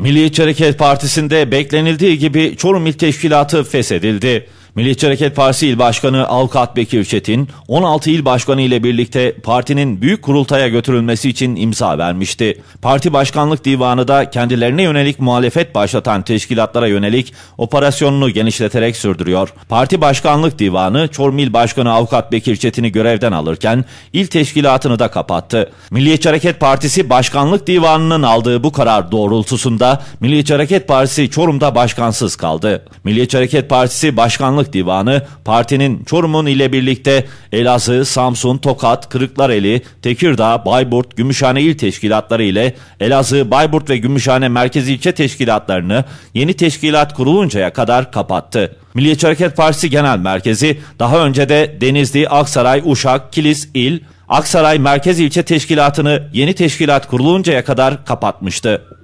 Milliyetçi Hareket Partisi'nde beklenildiği gibi Çorum İl Teşkilatı feshedildi. Milliyetçi Hareket Partisi İl Başkanı Avukat Bekir Çetin, 16 il başkanı ile birlikte partinin büyük kurultaya götürülmesi için imza vermişti. Parti Başkanlık Divanı da kendilerine yönelik muhalefet başlatan teşkilatlara yönelik operasyonunu genişleterek sürdürüyor. Parti Başkanlık Divanı, Çorum İl Başkanı Avukat Bekir Çetin'i görevden alırken il teşkilatını da kapattı. Milliyetçi Hareket Partisi Başkanlık Divanı'nın aldığı bu karar doğrultusunda Milliyetçi Hareket Partisi Çorum'da başkansız kaldı. Milliyetçi Hareket Partisi Başkanlık Başkanlık Divanı partinin Çorum'un ile birlikte Elazığ, Samsun, Tokat, Kırıklareli, Tekirdağ, Bayburt, Gümüşhane il teşkilatları ile Elazığ, Bayburt ve Gümüşhane merkez ilçe teşkilatlarını yeni teşkilat kuruluncaya kadar kapattı. Milliyetçi Hareket Partisi Genel Merkezi daha önce de Denizli, Aksaray, Uşak, Kilis, il, Aksaray Merkez ilçe Teşkilatı'nı yeni teşkilat kuruluncaya kadar kapatmıştı.